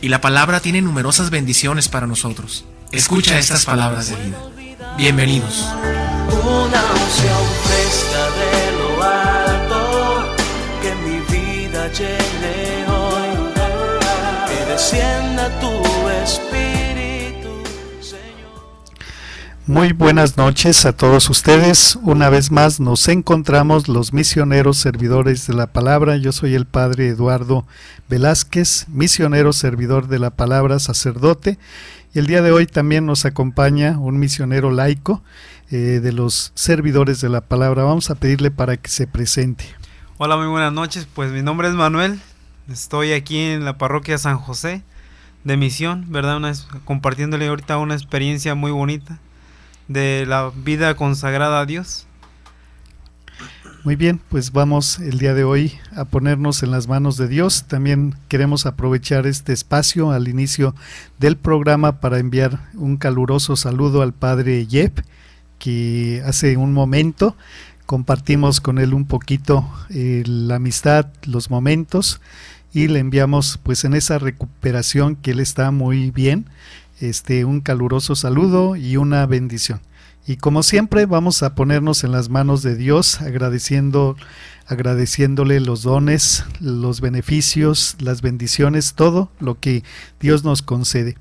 y la palabra tiene numerosas bendiciones para nosotros. Escucha estas palabras de vida. Bienvenidos. mi vida espíritu, Muy buenas noches a todos ustedes. Una vez más nos encontramos los misioneros servidores de la palabra. Yo soy el Padre Eduardo Velázquez, misionero servidor de la palabra, sacerdote. Y el día de hoy también nos acompaña un misionero laico eh, de los servidores de la palabra. Vamos a pedirle para que se presente. Hola, muy buenas noches. Pues mi nombre es Manuel. Estoy aquí en la parroquia San José de Misión, ¿verdad? compartiéndole ahorita una experiencia muy bonita de la vida consagrada a Dios. Muy bien, pues vamos el día de hoy a ponernos en las manos de Dios. También queremos aprovechar este espacio al inicio del programa para enviar un caluroso saludo al padre Yep, que hace un momento compartimos con él un poquito eh, la amistad, los momentos y le enviamos pues en esa recuperación que él está muy bien, este un caluroso saludo y una bendición. Y como siempre vamos a ponernos en las manos de Dios agradeciendo agradeciéndole los dones, los beneficios, las bendiciones, todo lo que Dios nos concede.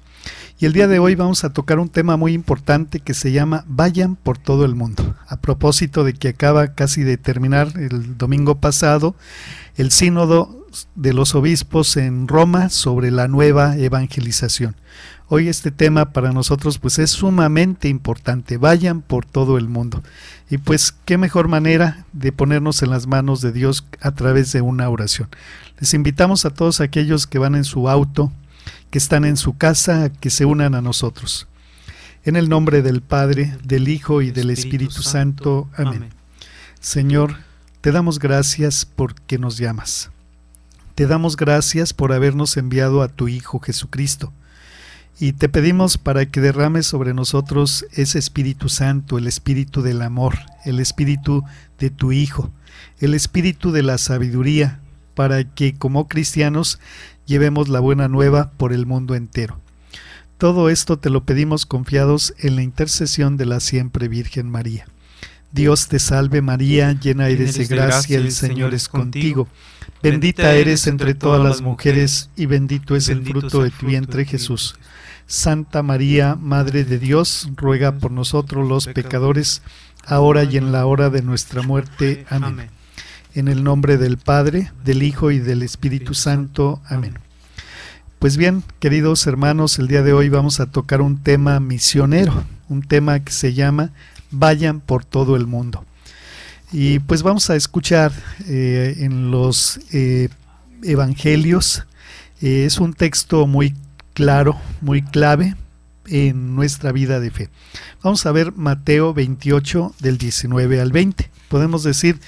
Y el día de hoy vamos a tocar un tema muy importante que se llama Vayan por todo el mundo. A propósito de que acaba casi de terminar el domingo pasado el sínodo de los obispos en Roma sobre la nueva evangelización. Hoy este tema para nosotros pues es sumamente importante. Vayan por todo el mundo. Y pues qué mejor manera de ponernos en las manos de Dios a través de una oración. Les invitamos a todos aquellos que van en su auto, que están en su casa, que se unan a nosotros. En el nombre del Padre, del Hijo y del Espíritu, Santo. Amén. Señor, te damos gracias porque nos llamas. Te damos gracias por habernos enviado a tu Hijo Jesucristo. Y te pedimos para que derrames sobre nosotros ese Espíritu Santo, el Espíritu del amor, el Espíritu de tu Hijo, el Espíritu de la sabiduría, para que como cristianos llevemos la buena nueva por el mundo entero. Todo esto te lo pedimos confiados en la intercesión de la siempre Virgen María. Dios te salve María, llena eres de gracia, el Señor es contigo. Bendita eres entre todas las mujeres y bendito es el fruto de tu vientre Jesús. Santa María, Madre de Dios, ruega por nosotros los pecadores, ahora y en la hora de nuestra muerte. Amén. En el nombre del Padre, del Hijo y del Espíritu Santo. Amén. Pues bien, queridos hermanos, el día de hoy vamos a tocar un tema misionero, un tema que se llama vayan por todo el mundo. Y pues vamos a escuchar eh, en los eh, evangelios, eh, es un texto muy claro, muy clave en nuestra vida de fe. Vamos a ver Mateo 28 del 19 al 20. Podemos decir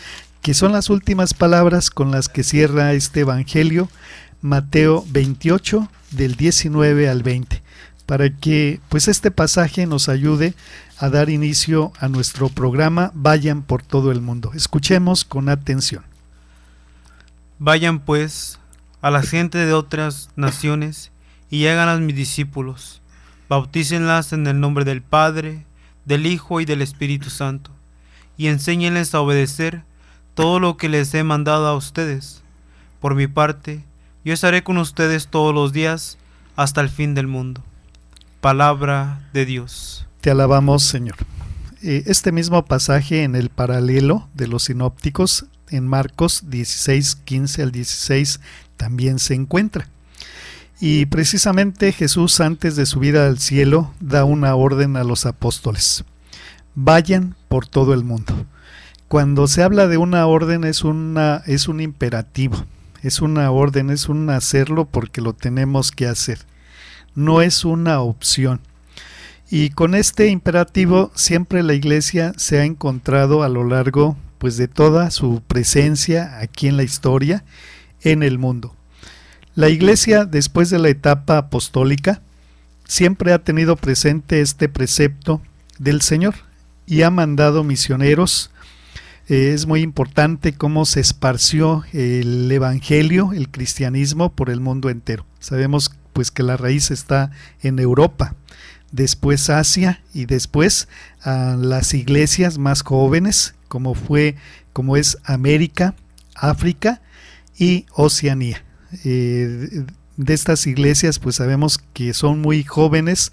que son las últimas palabras con las que cierra este Evangelio, Mateo 28 del 19 al 20 para que pues este pasaje nos ayude a dar inicio a nuestro programa Vayan por todo el mundo. Escuchemos con atención. Vayan pues a la gente de otras naciones y a mis discípulos. Bautícenlas en el nombre del Padre, del Hijo y del Espíritu Santo, y enséñenles a obedecer todo lo que les he mandado a ustedes. Por mi parte, yo estaré con ustedes todos los días hasta el fin del mundo. Palabra de Dios. Te alabamos, Señor. Eh, este mismo pasaje en el paralelo de los sinópticos en Marcos 16, 15 al 16 también se encuentra. Y precisamente Jesús antes de subir al cielo da una orden a los apóstoles. Vayan por todo el mundo. Cuando se habla de una orden es, una, es un imperativo, es una orden, es un hacerlo porque lo tenemos que hacer no es una opción. Y con este imperativo siempre la iglesia se ha encontrado a lo largo pues de toda su presencia aquí en la historia en el mundo. La iglesia después de la etapa apostólica siempre ha tenido presente este precepto del Señor y ha mandado misioneros. Eh, es muy importante cómo se esparció el evangelio, el cristianismo por el mundo entero. Sabemos que pues que la raíz está en Europa, después Asia y después a ah, las iglesias más jóvenes, como fue, como es América, África y Oceanía. Eh, de estas iglesias, pues sabemos que son muy jóvenes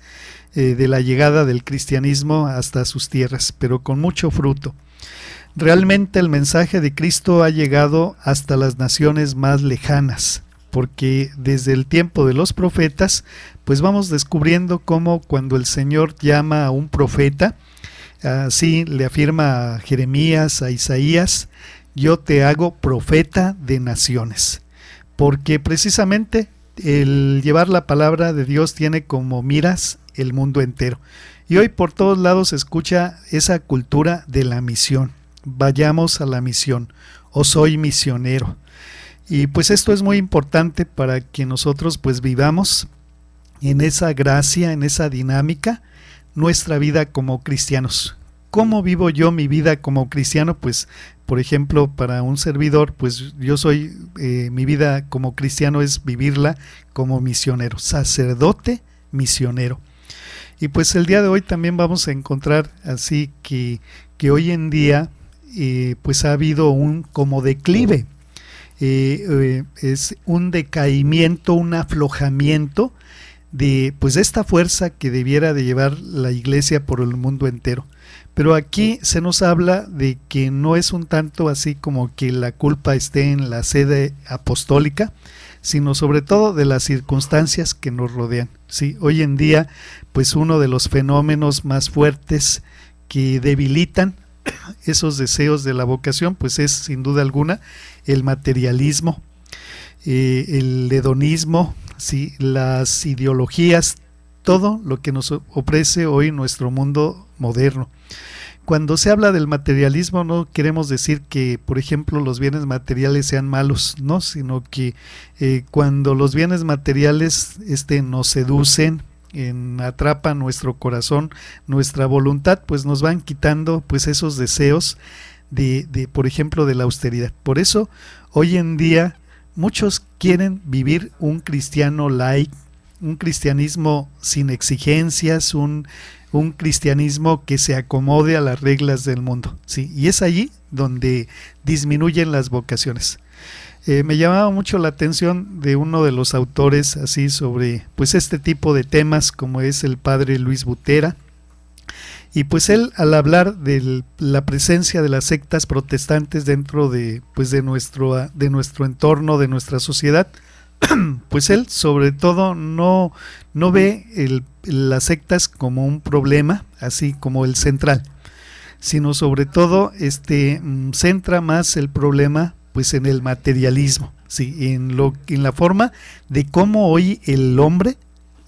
eh, de la llegada del cristianismo hasta sus tierras, pero con mucho fruto. Realmente el mensaje de Cristo ha llegado hasta las naciones más lejanas porque desde el tiempo de los profetas, pues vamos descubriendo cómo cuando el Señor llama a un profeta, así le afirma a Jeremías, a Isaías, yo te hago profeta de naciones, porque precisamente el llevar la palabra de Dios tiene como miras el mundo entero. Y hoy por todos lados se escucha esa cultura de la misión. Vayamos a la misión. O oh, soy misionero. Y pues esto es muy importante para que nosotros pues vivamos en esa gracia, en esa dinámica, nuestra vida como cristianos. ¿Cómo vivo yo mi vida como cristiano? Pues, por ejemplo, para un servidor, pues yo soy, eh, mi vida como cristiano es vivirla como misionero, sacerdote misionero. Y pues el día de hoy también vamos a encontrar así que, que hoy en día eh, pues ha habido un como declive eh, es un decaimiento, un aflojamiento de pues esta fuerza que debiera de llevar la iglesia por el mundo entero. Pero aquí se nos habla de que no es un tanto así como que la culpa esté en la sede apostólica, sino sobre todo de las circunstancias que nos rodean. Sí, hoy en día, pues uno de los fenómenos más fuertes que debilitan esos deseos de la vocación, pues es sin duda alguna el materialismo, eh, el hedonismo, ¿sí? las ideologías, todo lo que nos ofrece hoy nuestro mundo moderno. Cuando se habla del materialismo no queremos decir que, por ejemplo, los bienes materiales sean malos, no, sino que eh, cuando los bienes materiales este, nos seducen, en atrapa nuestro corazón, nuestra voluntad, pues nos van quitando pues esos deseos de, de, por ejemplo, de la austeridad. Por eso, hoy en día, muchos quieren vivir un cristiano like un cristianismo sin exigencias, un, un, cristianismo que se acomode a las reglas del mundo. ¿sí? Y es allí donde disminuyen las vocaciones. Eh, me llamaba mucho la atención de uno de los autores así sobre pues este tipo de temas como es el padre Luis Butera. Y pues él al hablar de la presencia de las sectas protestantes dentro de pues de nuestro ah, de nuestro entorno, de nuestra sociedad, pues él sobre todo no, no ve las sectas como un problema, así como el central, sino sobre todo este mm, centra más el problema pues, en el materialismo, sí, en lo en la forma de cómo hoy el hombre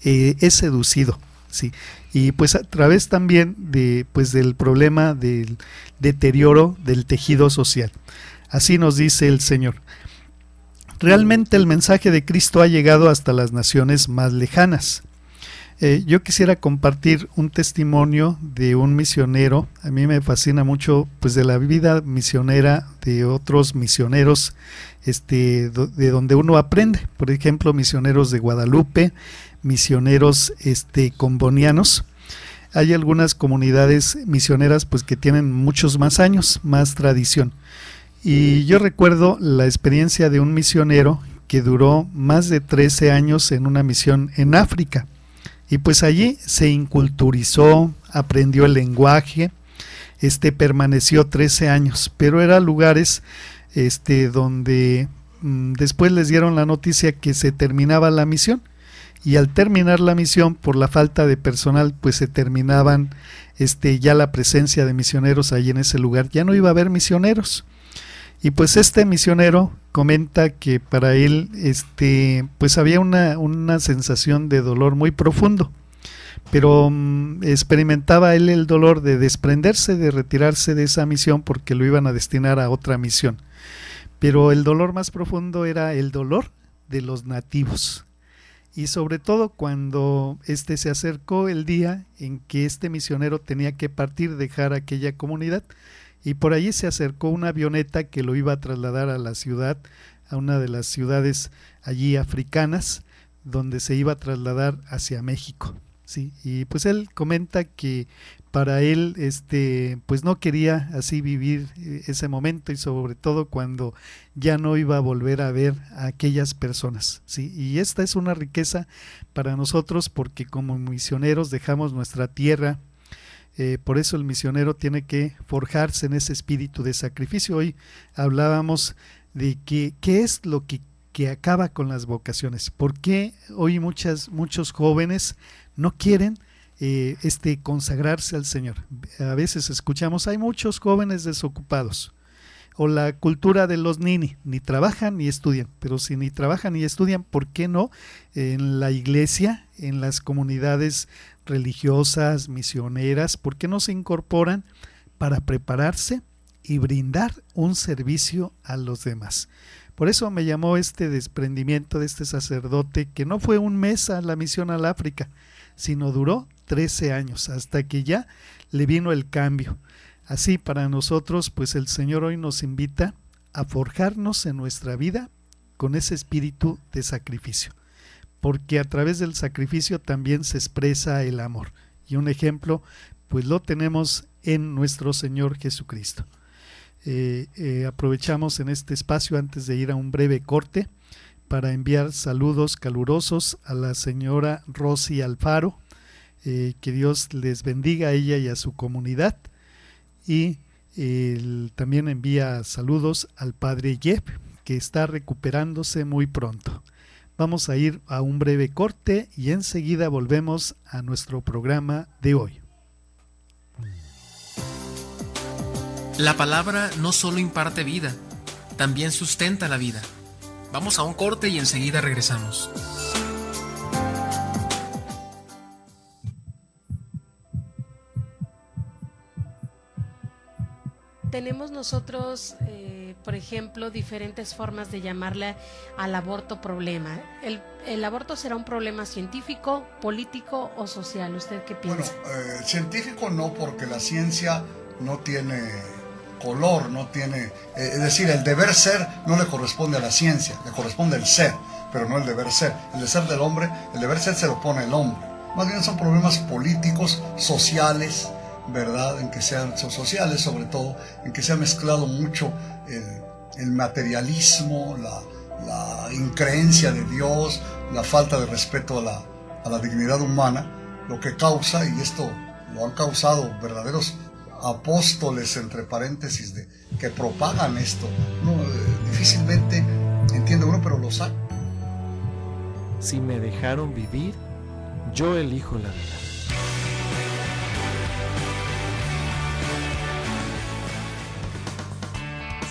eh, es seducido, sí. Y pues a través también de pues del problema del deterioro del tejido social. Así nos dice el Señor. Realmente el mensaje de Cristo ha llegado hasta las naciones más lejanas. Eh, yo quisiera compartir un testimonio de un misionero. A mí me fascina mucho, pues, de la vida misionera de otros misioneros, este, de donde uno aprende. Por ejemplo, misioneros de Guadalupe, misioneros, este, combonianos. Hay algunas comunidades misioneras, pues, que tienen muchos más años, más tradición. Y yo recuerdo la experiencia de un misionero que duró más de 13 años en una misión en África. Y pues allí se inculturizó, aprendió el lenguaje, este permaneció 13 años, pero eran lugares este, donde mm, después les dieron la noticia que se terminaba la misión y al terminar la misión por la falta de personal pues se terminaban este, ya la presencia de misioneros allí en ese lugar, ya no iba a haber misioneros. Y pues este misionero comenta que para él este, pues había una, sensación de dolor muy profundo, pero mm, experimentaba él el dolor de desprenderse, de retirarse de esa misión porque lo iban a destinar a otra misión. Pero el dolor más profundo era el dolor de los nativos. Y sobre todo cuando este se acercó el día en que este misionero tenía que partir, dejar aquella comunidad y por allí se acercó una avioneta que lo iba a trasladar a la ciudad, a una de las ciudades allí africanas, donde se iba a trasladar hacia México. Sí, y pues él comenta que para él este pues no quería así vivir eh, ese momento y sobre todo cuando ya no iba a volver a ver a aquellas personas sí y esta es una riqueza para nosotros porque como misioneros dejamos nuestra tierra eh, por eso el misionero tiene que forjarse en ese espíritu de sacrificio. Hoy hablábamos de qué es lo que, acaba con las vocaciones. ¿Por qué hoy muchas, muchos jóvenes no quieren eh, este, consagrarse al Señor? A veces escuchamos, hay muchos jóvenes desocupados. O la cultura de los nini, ni trabajan ni estudian. Pero si ni trabajan ni estudian, ¿por qué no en la iglesia, en las comunidades religiosas, misioneras, ¿por qué no se incorporan para prepararse y brindar un servicio a los demás? Por eso me llamó este desprendimiento de este sacerdote, que no fue un mes a la misión al África, sino duró 13 años, hasta que ya le vino el cambio. Así para nosotros, pues el Señor hoy nos invita a forjarnos en nuestra vida con ese espíritu de sacrificio porque a través del sacrificio también se expresa el amor. Y un ejemplo, pues lo tenemos en nuestro Señor Jesucristo. Eh, eh, aprovechamos en este espacio antes de ir a un breve corte para enviar saludos calurosos a la señora Rosy Alfaro. Eh, que Dios les bendiga a ella y a su comunidad. Y también envía saludos al padre Jeff, que está recuperándose muy pronto. Vamos a ir a un breve corte y enseguida volvemos a nuestro programa de hoy. La palabra no solo imparte vida, también sustenta la vida. Vamos a un corte y enseguida regresamos. Tenemos nosotros... Eh, por ejemplo, diferentes formas de llamarle al aborto problema. El, el aborto será un problema científico, político o social. ¿Usted qué piensa? Bueno, eh, científico no, porque la ciencia no tiene color, no tiene... Eh, es decir, el deber ser no le corresponde a la ciencia, le corresponde el ser, pero no el deber ser. El ser del hombre, el deber ser se lo pone el hombre. Más bien son problemas políticos, sociales, en que sean sociales, sobre todo, en que se ha mezclado mucho el, materialismo, la, increencia de Dios, la falta de respeto a la, dignidad humana, lo que causa, y esto lo han causado verdaderos apóstoles, entre paréntesis, de, que propagan esto. Eh, difícilmente entiende uno, pero lo sabe Si me dejaron vivir, yo elijo la verdad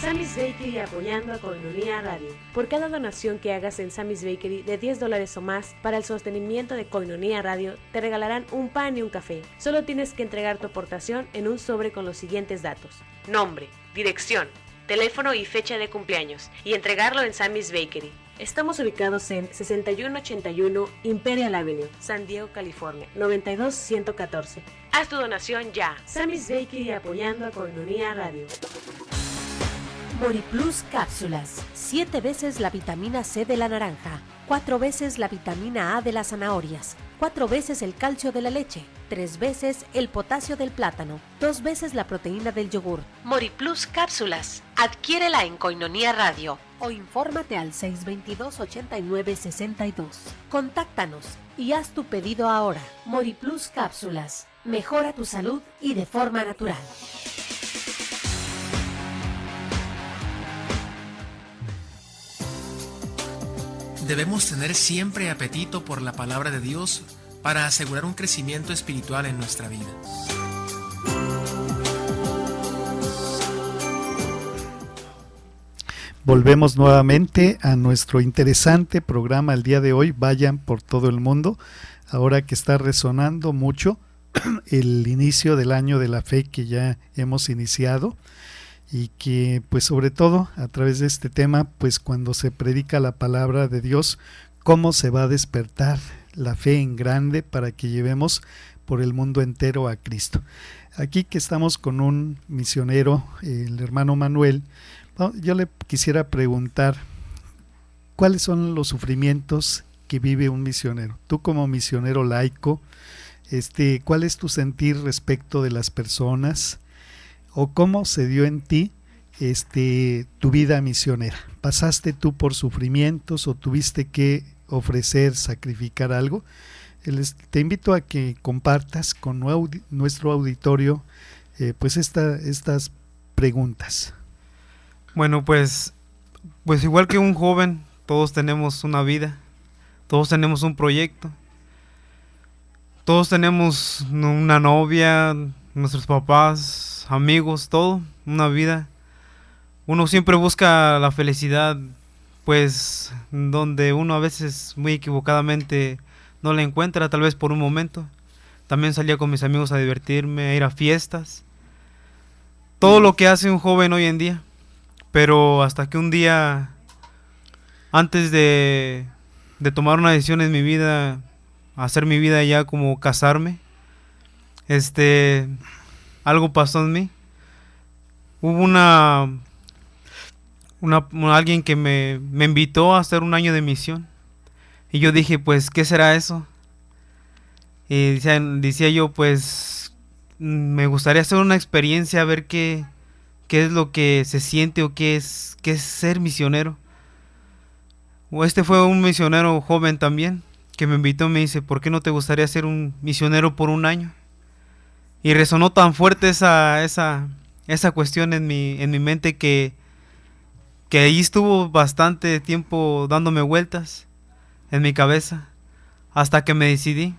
Sammy's Bakery apoyando a Coinonia Radio. Por cada donación que hagas en Sammy's Bakery de 10 dólares o más para el sostenimiento de Coinonia Radio, te regalarán un pan y un café. Solo tienes que entregar tu aportación en un sobre con los siguientes datos. Nombre, dirección, teléfono y fecha de cumpleaños y entregarlo en Sammy's Bakery. Estamos ubicados en 6181 Imperial Avenue, San Diego, California, 92114. Haz tu donación ya. Sammy's Bakery apoyando a Coinonia Radio. Moriplus cápsulas. siete veces la vitamina C de la naranja, cuatro veces la vitamina A de las zanahorias, cuatro veces el calcio de la leche, tres veces el potasio del plátano, dos veces la proteína del yogur. Moriplus cápsulas. Adquiérela en Coinonía Radio o infórmate al 622-8962. Contáctanos y haz tu pedido ahora. Moriplus cápsulas. Mejora tu salud y de forma natural. Debemos tener siempre apetito por la palabra de Dios para asegurar un crecimiento espiritual en nuestra vida. Volvemos nuevamente a nuestro interesante programa el día de hoy, Vayan por todo el mundo, ahora que está resonando mucho el inicio del año de la fe que ya hemos iniciado y que pues sobre todo a través de este tema, pues cuando se predica la palabra de Dios, cómo se va a despertar la fe en grande para que llevemos por el mundo entero a Cristo. Aquí que estamos con un misionero, el hermano Manuel, yo le quisiera preguntar, ¿cuáles son los sufrimientos que vive un misionero? Tú como misionero laico, este, ¿cuál es tu sentir respecto de las personas? o cómo se dio en ti este, tu vida misionera? ¿Pasaste tú por sufrimientos o tuviste que ofrecer, sacrificar algo? te invito a que compartas con nuestro auditorio eh, pues estas preguntas. Bueno, pues, pues igual que un joven, todos tenemos una vida, todos tenemos un proyecto, todos tenemos una novia, nuestros papás, amigos, todo, una vida. Uno siempre busca la felicidad, pues donde uno a veces muy equivocadamente no la encuentra, tal vez por un momento. También salía con mis amigos a divertirme, a ir a fiestas. Todo mm. lo que hace un joven hoy en día. Pero hasta que un día, antes de, de tomar una decisión en mi vida, hacer mi vida ya como casarme, este, algo pasó en mí. Hubo una, una alguien que me, me invitó a hacer un año de misión. Y yo dije, pues, ¿qué será eso? Y decía, yo, pues, me gustaría hacer una experiencia, a ver qué, qué es lo que se siente o qué es, qué ser misionero. O este fue un misionero joven también que me invitó, y me dice, ¿por qué no te gustaría ser un misionero por un año? Y resonó tan fuerte esa, esa, cuestión en mi, en mi mente que, que ahí estuvo bastante tiempo dándome vueltas en mi cabeza hasta que me decidí.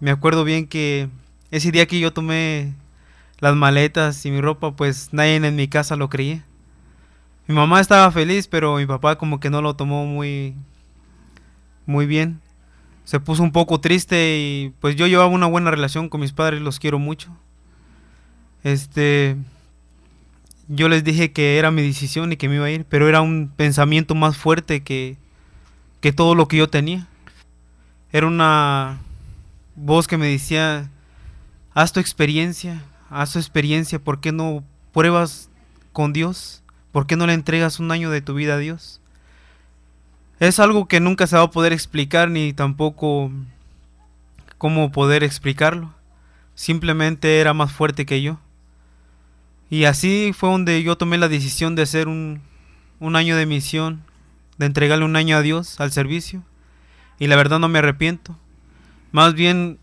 Me acuerdo bien que ese día que yo tomé las maletas y mi ropa, pues nadie en mi casa lo creía. Mi mamá estaba feliz, pero mi papá como que no lo tomó muy muy bien se puso un poco triste y pues yo llevaba una buena relación con mis padres, los quiero mucho. Este, yo les dije que era mi decisión y que me iba a ir, pero era un pensamiento más fuerte que, que todo lo que yo tenía. Era una voz que me decía, haz tu experiencia, haz tu experiencia, ¿por qué no pruebas con Dios? ¿Por qué no le entregas un año de tu vida a Dios? es algo que nunca se va a poder explicar ni tampoco cómo poder explicarlo. Simplemente era más fuerte que yo. Y así fue donde yo tomé la decisión de hacer un, un año de misión, de entregarle un año a Dios al servicio. Y la verdad no me arrepiento. Más bien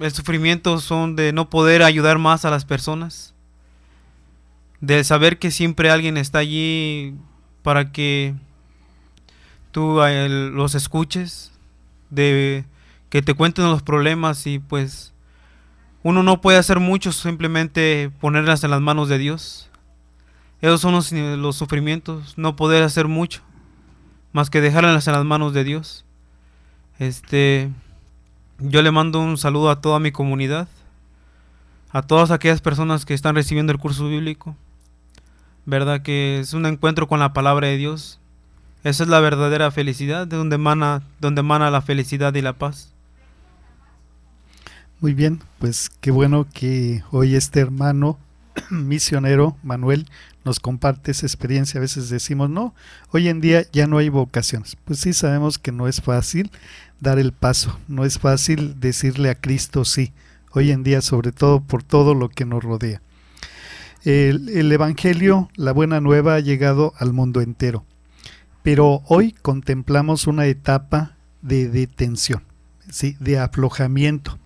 el sufrimiento son de no poder ayudar más a las personas. De saber que siempre alguien está allí para que tú los escuches, de que te cuenten los problemas y pues uno no puede hacer mucho, simplemente ponerlas en las manos de Dios. Esos son los, sufrimientos, no poder hacer mucho, más que dejarlas en las manos de Dios. Este, yo le mando un saludo a toda mi comunidad, a todas aquellas personas que están recibiendo el curso bíblico. Verdad que es un encuentro con la palabra de Dios, esa es la verdadera felicidad, de donde emana, donde emana la felicidad y la paz. Muy bien, pues qué bueno que hoy este hermano misionero, Manuel, nos comparte esa experiencia. A veces decimos, no, hoy en día ya no hay vocaciones. Pues sí sabemos que no es fácil dar el paso, no es fácil decirle a Cristo sí, hoy en día sobre todo por todo lo que nos rodea. el Evangelio, la buena nueva, ha llegado al mundo entero. Pero hoy contemplamos una etapa de detención, ¿sí? de aflojamiento.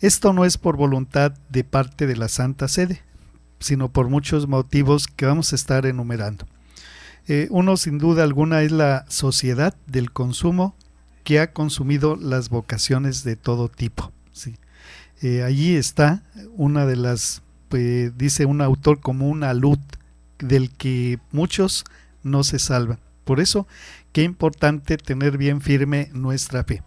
Esto no es por voluntad de parte de la Santa Sede, sino por muchos motivos que vamos a estar enumerando. Eh, uno sin duda alguna es la sociedad del consumo que ha consumido las vocaciones de todo tipo. ¿sí? Eh, allí está una de las, pues, dice un autor, como una luz del que muchos no se salvan. Por eso, qué importante tener bien firme nuestra fe.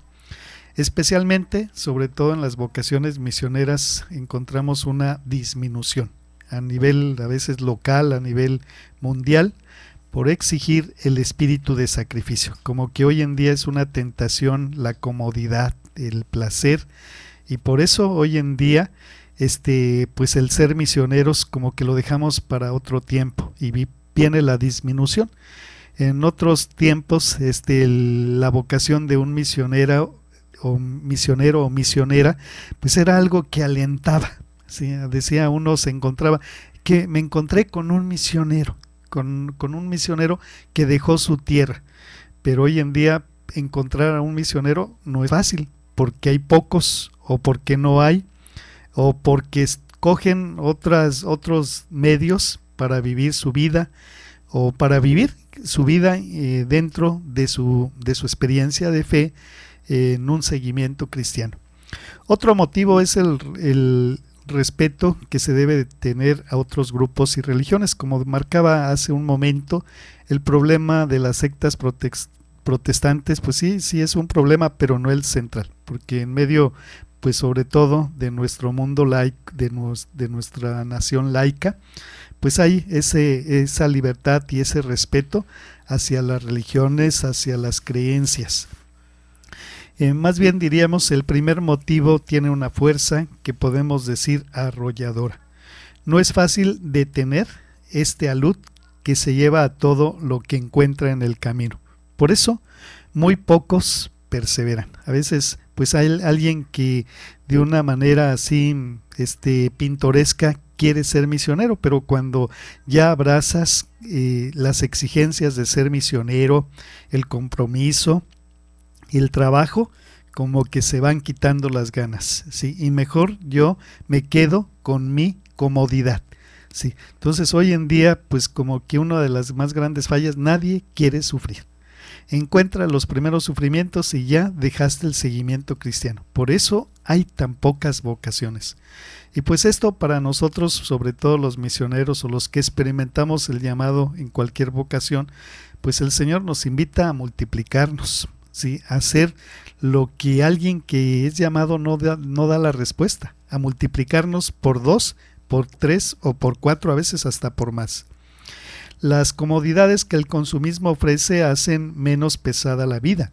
Especialmente, sobre todo en las vocaciones misioneras, encontramos una disminución a nivel a veces local, a nivel mundial, por exigir el espíritu de sacrificio, como que hoy en día es una tentación la comodidad, el placer, y por eso hoy en día este pues el ser misioneros como que lo dejamos para otro tiempo y viene la disminución. En otros tiempos, este, la vocación de un misionero o misionero o misionera, pues era algo que alentaba. ¿sí? Decía uno, se encontraba, que me encontré con un misionero, con, con un misionero que dejó su tierra. Pero hoy en día encontrar a un misionero no es fácil, porque hay pocos, o porque no hay, o porque escogen otras, otros medios para vivir su vida, o para vivir su vida eh, dentro de su, de su experiencia de fe eh, en un seguimiento cristiano. Otro motivo es el, respeto que se debe tener a otros grupos y religiones. Como marcaba hace un momento, el problema de las sectas protestantes, pues sí, sí es un problema, pero no el central, porque en medio, pues sobre todo de nuestro mundo laico, de, de nuestra nación laica, pues hay esa libertad y ese respeto hacia las religiones, hacia las creencias. Eh, más bien diríamos, el primer motivo tiene una fuerza que podemos decir arrolladora. No es fácil detener este alud que se lleva a todo lo que encuentra en el camino. Por eso, muy pocos perseveran. A veces, pues hay alguien que de una manera así este, pintoresca quieres ser misionero, pero cuando ya abrazas eh, las exigencias de ser misionero, el compromiso, y el trabajo, como que se van quitando las ganas, ¿sí? Y mejor yo me quedo con mi comodidad. Sí, entonces hoy en día, pues como que una de las más grandes fallas, nadie quiere sufrir encuentra los primeros sufrimientos y ya dejaste el seguimiento cristiano. Por eso hay tan pocas vocaciones. Y pues esto para nosotros, sobre todo los misioneros o los que experimentamos el llamado en cualquier vocación, pues el Señor nos invita a multiplicarnos, ¿sí? a hacer lo que alguien que es llamado no no da la respuesta, a multiplicarnos por dos, por tres o por cuatro, a veces hasta por más las comodidades que el consumismo ofrece hacen menos pesada la vida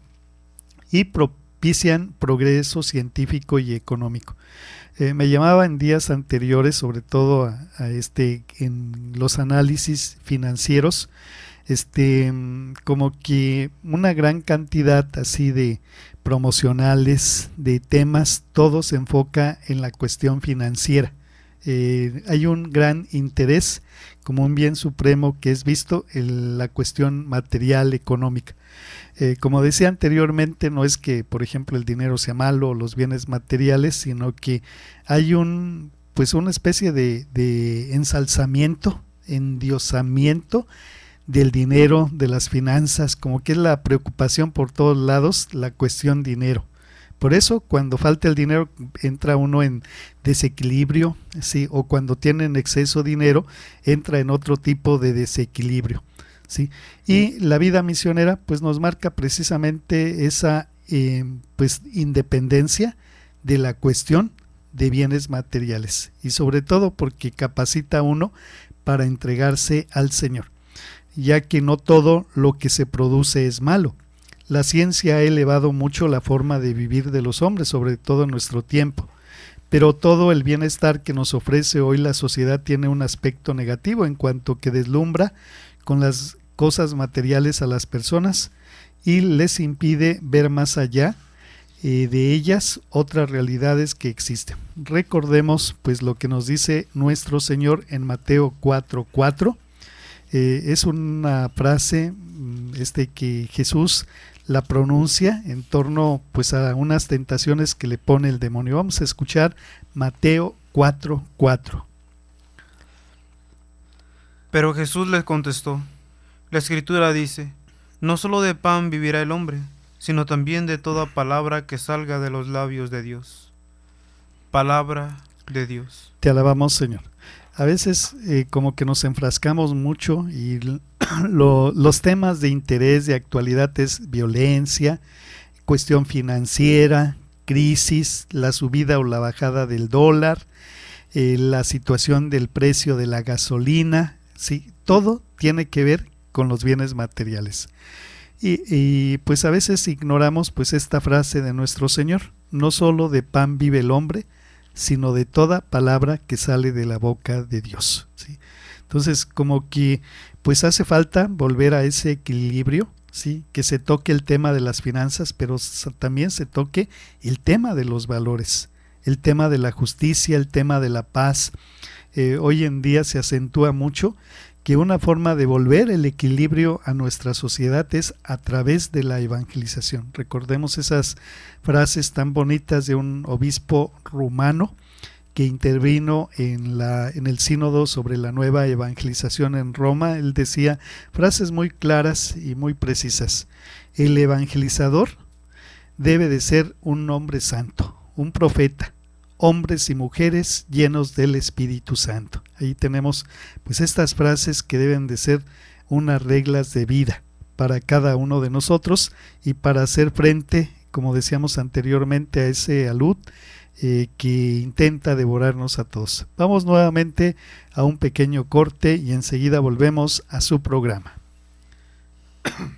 y propician progreso científico y económico. Eh, me llamaba en días anteriores, sobre todo a, este, en los análisis financieros, este, mm, como que una gran cantidad así de promocionales, de temas, todo se enfoca en la cuestión financiera. Eh, hay un gran interés como un bien supremo que es visto en la cuestión material económica. Eh, como decía anteriormente, no es que, por ejemplo, el dinero sea malo o los bienes materiales, sino que hay un, pues una especie de ensalzamiento, endiosamiento del dinero, de las finanzas, como que es la preocupación por todos lados, la cuestión dinero. Por eso, cuando falta el dinero, entra uno en desequilibrio, ¿sí? o cuando tienen exceso de dinero, entra en otro tipo de desequilibrio. ¿sí? Y la vida misionera pues, nos marca precisamente esa eh, pues, independencia de la cuestión de bienes materiales y sobre todo porque capacita uno para entregarse al Señor, ya que no todo lo que se produce es malo la ciencia ha elevado mucho la forma de vivir de los hombres, sobre todo en nuestro tiempo. Pero todo el bienestar que nos ofrece hoy la sociedad tiene un aspecto negativo en cuanto que deslumbra con las cosas materiales a las personas y les impide ver más allá eh, de ellas otras realidades que existen. Recordemos pues lo que nos dice nuestro Señor en Mateo 4:4. Eh, es una frase mm, este, que Jesús la pronuncia en torno pues a unas tentaciones que le pone el demonio. Vamos a escuchar Mateo 4:4. Pero Jesús les contestó, la escritura dice, no solo de pan vivirá el hombre, sino también de toda palabra que salga de los labios de Dios. Palabra de Dios. Te alabamos, Señor a veces eh, como que nos enfrascamos mucho y los temas de interés, de actualidad es violencia, cuestión financiera, crisis, la subida o la bajada del dólar, eh, la situación del precio de la gasolina, sí, todo tiene que ver con los bienes materiales. Y, y, pues a veces ignoramos pues esta frase de nuestro Señor, no solo de pan vive el hombre, sino de toda palabra que sale de la boca de Dios. ¿sí? Entonces, como que pues hace falta volver a ese equilibrio, ¿sí? que se toque el tema de las finanzas, pero también se toque el tema de los valores, el tema de la justicia, el tema de la paz. Eh, hoy en día se acentúa mucho que una forma de volver el equilibrio a nuestra sociedad es a través de la evangelización. Recordemos esas frases tan bonitas de un obispo rumano que intervino en, la, en el sínodo sobre la nueva evangelización en Roma. Él decía frases muy claras y muy precisas. El evangelizador debe de ser un hombre santo, un profeta, hombres y mujeres llenos del Espíritu Santo. Ahí tenemos pues estas frases que deben de ser unas reglas de vida para cada uno de nosotros y para hacer frente, como decíamos anteriormente, a ese alud eh, que intenta devorarnos a todos. Vamos nuevamente a un pequeño corte y enseguida volvemos a su programa.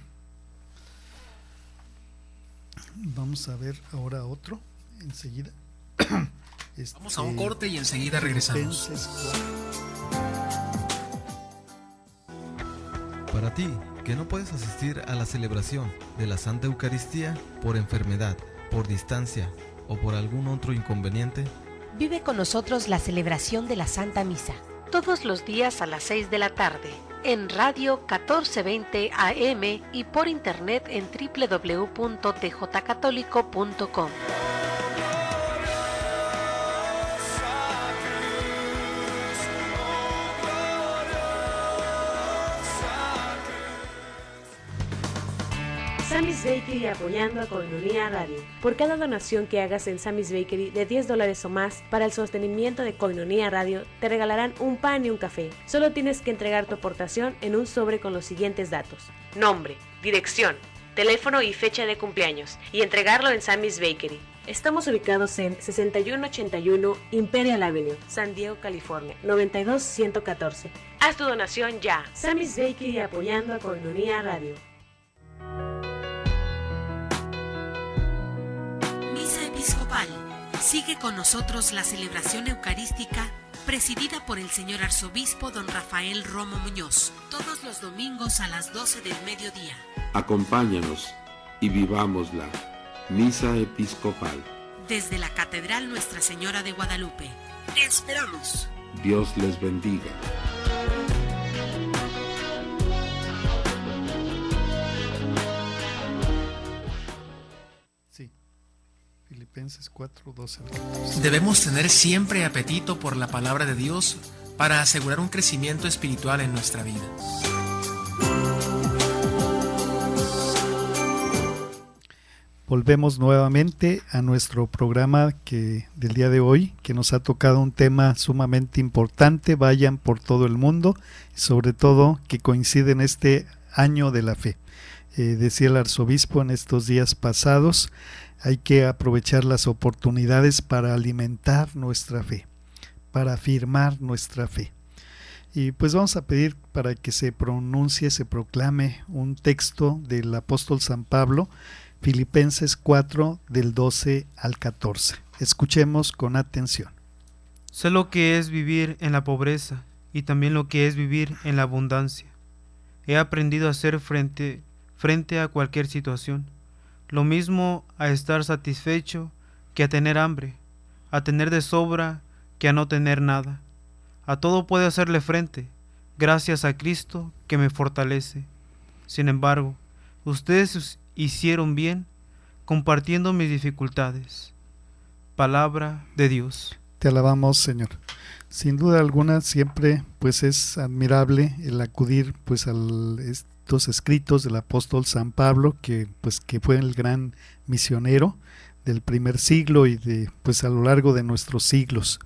Vamos a ver ahora otro enseguida. Vamos a un corte y enseguida este, regresamos. Para ti, que no puedes asistir a la celebración de la Santa Eucaristía por enfermedad, por distancia o por algún otro inconveniente, vive con nosotros la celebración de la Santa Misa. Todos los días a las 6 de la tarde, en radio 1420 AM y por internet en www.tjcatólico.com. Sammy's Bakery apoyando a Colonia Radio. Por cada donación que hagas en Sammy's Bakery de 10 dólares o más para el sostenimiento de Coinonía Radio, te regalarán un pan y un café. Solo tienes que entregar tu aportación en un sobre con los siguientes datos. Nombre, dirección, teléfono y fecha de cumpleaños, y entregarlo en Sammy's Bakery. Estamos ubicados en 6181 Imperial Avenue, San Diego, California, 92114. Haz tu donación ya. Sammy's Bakery apoyando a Coinonía Radio. Sigue con nosotros la celebración eucarística presidida por el señor arzobispo don Rafael Romo Muñoz, todos los domingos a las 12 del mediodía. Acompáñanos y vivamos la misa episcopal. Desde la Catedral Nuestra Señora de Guadalupe. Te esperamos. Dios les bendiga. Debemos tener siempre apetito por la palabra de Dios para asegurar un crecimiento espiritual en nuestra vida. Volvemos nuevamente a nuestro programa que del día de hoy, que nos ha tocado un tema sumamente importante. Vayan por todo el mundo, sobre todo que coincide en este año de la fe. Eh, decía el arzobispo en estos días pasados, hay que aprovechar las oportunidades para alimentar nuestra fe, para afirmar nuestra fe. Y pues vamos a pedir para que se pronuncie, se proclame un texto del apóstol San Pablo, Filipenses 4 del 12 al 14. Escuchemos con atención. Sé lo que es vivir en la pobreza y también lo que es vivir en la abundancia. He aprendido a ser frente, frente a cualquier situación lo mismo a estar satisfecho que a tener hambre, a tener de sobra que a no tener nada. A todo puede hacerle frente, gracias a Cristo que me fortalece. Sin embargo, ustedes hicieron bien compartiendo mis dificultades. Palabra de Dios. Te alabamos, Señor. Sin duda alguna, siempre pues es admirable el acudir pues al escritos, del apóstol San Pablo, que, pues, que fue el gran misionero del primer siglo y de, pues, a lo largo de nuestros siglos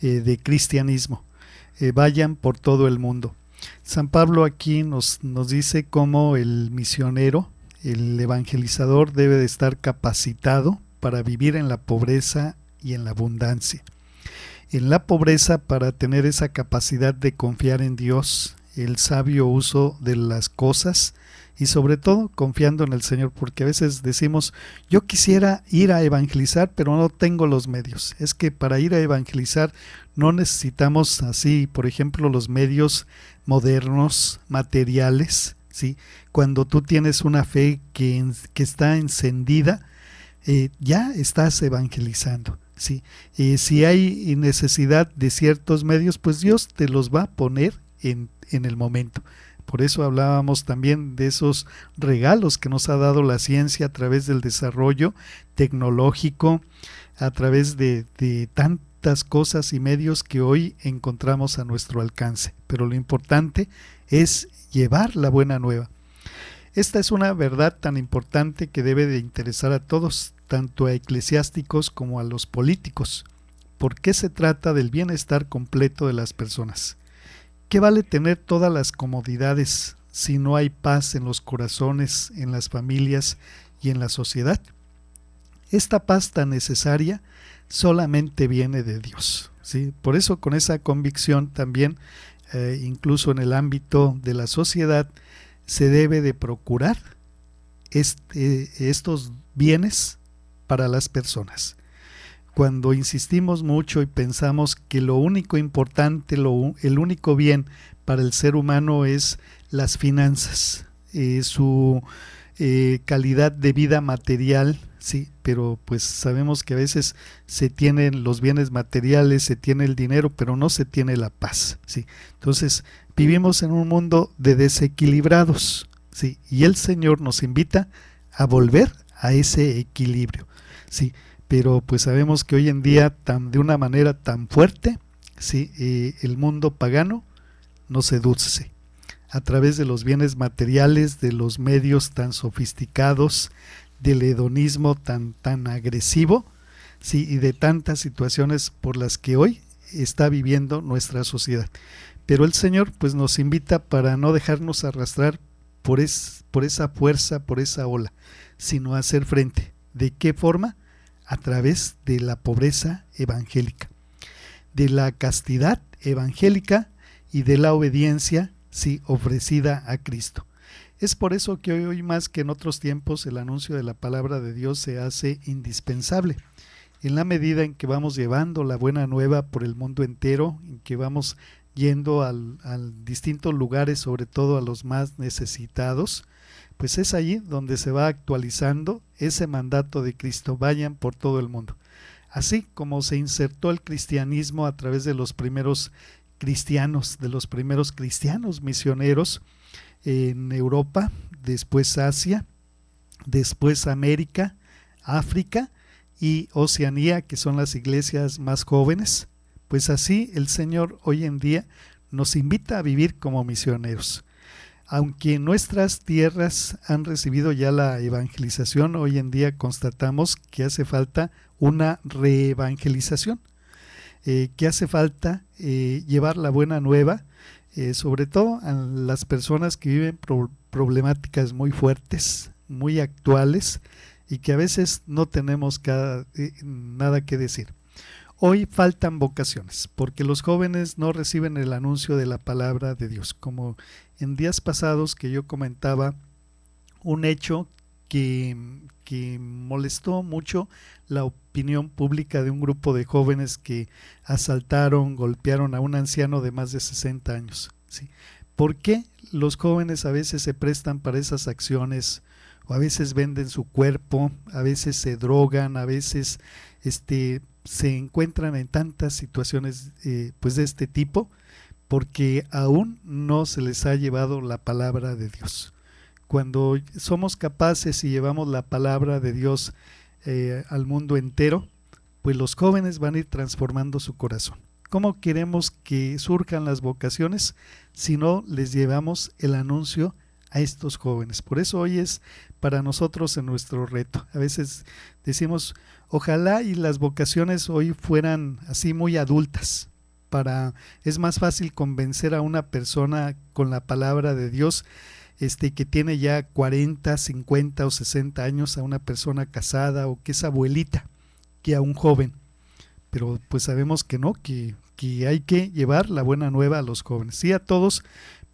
eh, de cristianismo. Eh, vayan por todo el mundo. San Pablo aquí nos, nos dice cómo el misionero, el evangelizador debe de estar capacitado para vivir en la pobreza y en la abundancia. En la pobreza para tener esa capacidad de confiar en Dios, el sabio uso de las cosas y sobre todo confiando en el Señor, porque a veces decimos, yo quisiera ir a evangelizar, pero no tengo los medios. Es que para ir a evangelizar no necesitamos así, por ejemplo, los medios modernos, materiales, ¿sí? Cuando tú tienes una fe que, está encendida, eh, ya estás evangelizando. ¿sí? si hay necesidad de ciertos medios, pues Dios te los va a poner en en el momento. Por eso hablábamos también de esos regalos que nos ha dado la ciencia a través del desarrollo tecnológico, a través de, de tantas cosas y medios que hoy encontramos a nuestro alcance. Pero lo importante es llevar la buena nueva. Esta es una verdad tan importante que debe de interesar a todos, tanto a eclesiásticos como a los políticos, porque se trata del bienestar completo de las personas. ¿Qué vale tener todas las comodidades si no hay paz en los corazones, en las familias y en la sociedad? Esta paz tan necesaria solamente viene de Dios. ¿sí? Por eso con esa convicción también, eh, incluso en el ámbito de la sociedad, se debe de procurar este, estos bienes para las personas cuando insistimos mucho y pensamos que lo único importante, lo, el único bien para el ser humano es las finanzas, eh, su eh, calidad de vida material, sí, pero pues sabemos que a veces se tienen los bienes materiales, se tiene el dinero, pero no se tiene la paz, sí. Entonces, vivimos en un mundo de desequilibrados, sí, y el Señor nos invita a volver a ese equilibrio, sí pero pues sabemos que hoy en día tan, de una manera tan fuerte, ¿sí? Eh, el mundo pagano no seduce a través de los bienes materiales, de los medios tan sofisticados, del hedonismo tan, tan agresivo, ¿sí? y de tantas situaciones por las que hoy está viviendo nuestra sociedad. Pero el Señor pues nos invita para no dejarnos arrastrar por, es, por esa fuerza, por esa ola, sino hacer frente. ¿De qué forma? a través de la pobreza evangélica, de la castidad evangélica y de la obediencia, sí, ofrecida a Cristo. Es por eso que hoy, hoy más que en otros tiempos el anuncio de la palabra de Dios se hace indispensable. En la medida en que vamos llevando la buena nueva por el mundo entero, en que vamos yendo a distintos lugares, sobre todo a los más necesitados, pues es allí donde se va actualizando ese mandato de Cristo, vayan por todo el mundo. Así como se insertó el cristianismo a través de los primeros cristianos, de los primeros cristianos misioneros en Europa, después Asia, después América, África y Oceanía, que son las iglesias más jóvenes, pues así el Señor hoy en día nos invita a vivir como misioneros. Aunque nuestras tierras han recibido ya la evangelización, hoy en día constatamos que hace falta una reevangelización, eh, que hace falta eh, llevar la buena nueva, eh, sobre todo a las personas que viven problemáticas muy fuertes, muy actuales y que a veces no tenemos nada que decir. Hoy faltan vocaciones, porque los jóvenes no reciben el anuncio de la palabra de Dios, como en días pasados que yo comentaba un hecho que, que, molestó mucho la opinión pública de un grupo de jóvenes que asaltaron, golpearon a un anciano de más de 60 años. ¿sí? ¿Por qué los jóvenes a veces se prestan para esas acciones? O a veces venden su cuerpo, a veces se drogan, a veces este, se encuentran en tantas situaciones eh, pues de este tipo porque aún no se les ha llevado la palabra de Dios. Cuando somos capaces y llevamos la palabra de Dios eh, al mundo entero, pues los jóvenes van a ir transformando su corazón. ¿Cómo queremos que surjan las vocaciones si no les llevamos el anuncio a estos jóvenes? Por eso hoy es para nosotros en nuestro reto. A veces decimos, ojalá y las vocaciones hoy fueran así muy adultas, es más fácil convencer a una persona con la palabra de Dios este que tiene ya 40, 50 o 60 años a una persona casada o que es abuelita que a un joven. Pero pues sabemos que no, que, que hay que llevar la buena nueva a los jóvenes, sí a todos,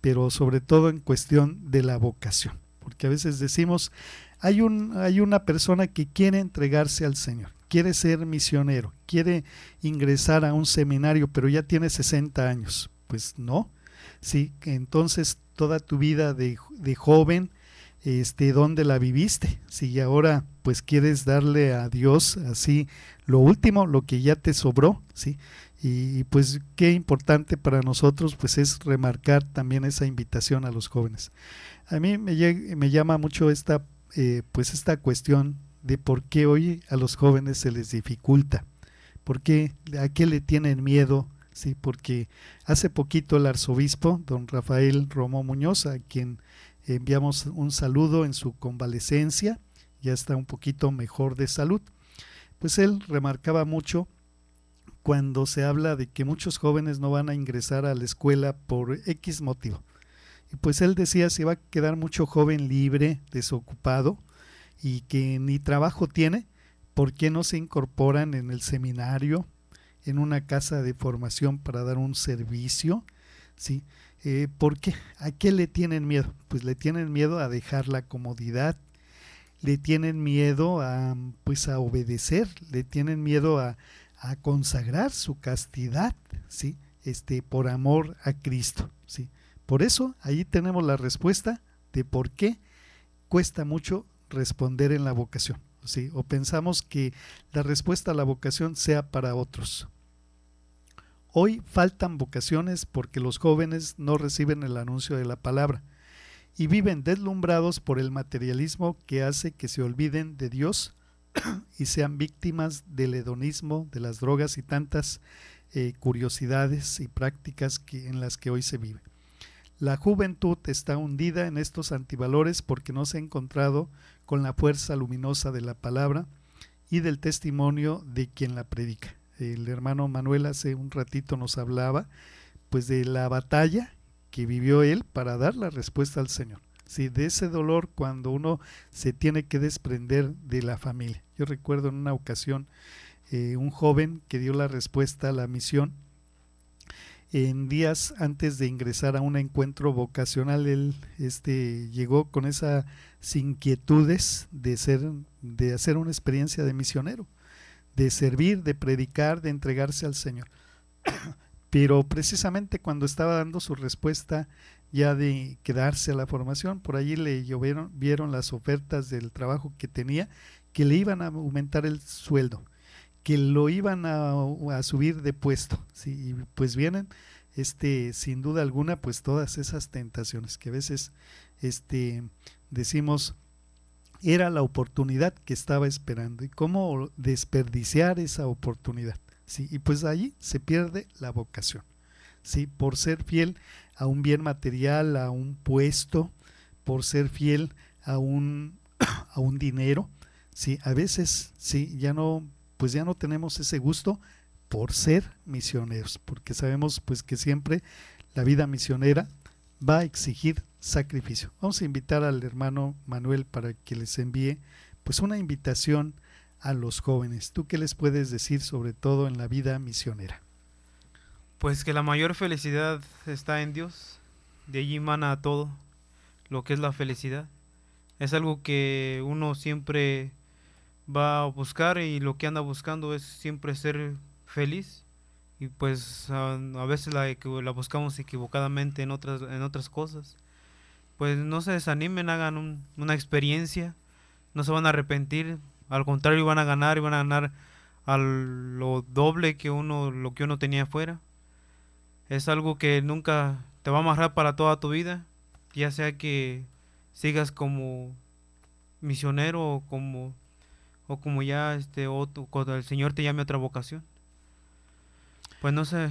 pero sobre todo en cuestión de la vocación, porque a veces decimos hay un hay una persona que quiere entregarse al Señor quiere ser misionero, quiere ingresar a un seminario, pero ya tiene 60 años. Pues no. Sí, entonces toda tu vida de, joven, este, dónde la viviste, si ahora pues quieres darle a Dios así lo último, lo que ya te sobró, ¿sí? Y, pues qué importante para nosotros pues es remarcar también esa invitación a los jóvenes. A mí me, me llama mucho esta, eh, pues esta cuestión de por qué hoy a los jóvenes se les dificulta, por a qué le tienen miedo, sí, porque hace poquito el arzobispo, don Rafael Romo Muñoz, a quien enviamos un saludo en su convalecencia, ya está un poquito mejor de salud, pues él remarcaba mucho cuando se habla de que muchos jóvenes no van a ingresar a la escuela por X motivo. Y pues él decía, se va a quedar mucho joven libre, desocupado, y que ni trabajo tiene, ¿por qué no se incorporan en el seminario, en una casa de formación para dar un servicio? ¿Sí? Eh, ¿Por qué? ¿A qué le tienen miedo? Pues le tienen miedo a dejar la comodidad, le tienen miedo a, pues, a obedecer, le tienen miedo a, consagrar su castidad, ¿sí? Este, por amor a Cristo, ¿sí? Por eso ahí tenemos la respuesta de por qué cuesta mucho responder en la vocación, ¿sí? O pensamos que la respuesta a la vocación sea para otros. Hoy faltan vocaciones porque los jóvenes no reciben el anuncio de la palabra y viven deslumbrados por el materialismo que hace que se olviden de Dios y sean víctimas del hedonismo, de las drogas y tantas eh, curiosidades y prácticas que, en las que hoy se vive. La juventud está hundida en estos antivalores porque no se ha encontrado con la fuerza luminosa de la palabra y del testimonio de quien la predica. El hermano Manuel hace un ratito nos hablaba pues de la batalla que vivió él para dar la respuesta al Señor. Sí, de ese dolor cuando uno se tiene que desprender de la familia. Yo recuerdo en una ocasión eh, un joven que dio la respuesta a la misión en días antes de ingresar a un encuentro vocacional, él este, llegó con esas inquietudes de, ser, de hacer una experiencia de misionero, de servir, de predicar, de entregarse al Señor. Pero precisamente cuando estaba dando su respuesta ya de quedarse a la formación, por allí le llovieron, vieron las ofertas del trabajo que tenía que le iban a aumentar el sueldo que lo iban a, subir de puesto. ¿sí? Y pues vienen, este, sin duda alguna, pues todas esas tentaciones que a veces este, decimos era la oportunidad que estaba esperando y cómo desperdiciar esa oportunidad. ¿sí? Y pues allí se pierde la vocación. ¿sí? Por ser fiel a un bien material, a un puesto, por ser fiel a un, a un dinero. ¿sí? A veces sí, ya no pues ya no tenemos ese gusto por ser misioneros, porque sabemos pues que siempre la vida misionera va a exigir sacrificio. Vamos a invitar al hermano Manuel para que les envíe pues una invitación a los jóvenes. ¿Tú qué les puedes decir sobre todo en la vida misionera? Pues que la mayor felicidad está en Dios, de allí emana todo lo que es la felicidad. Es algo que uno siempre va a buscar y lo que anda buscando es siempre ser feliz y pues a, veces la, buscamos equivocadamente en otras, en otras cosas. Pues no se desanimen, hagan una experiencia, no se van a arrepentir, al contrario van a ganar y van a ganar a lo doble que uno, lo que uno tenía afuera. Es algo que nunca te va a amarrar para toda tu vida, ya sea que sigas como misionero o como o como ya este otro, cuando el Señor te llame a otra vocación. Pues no se,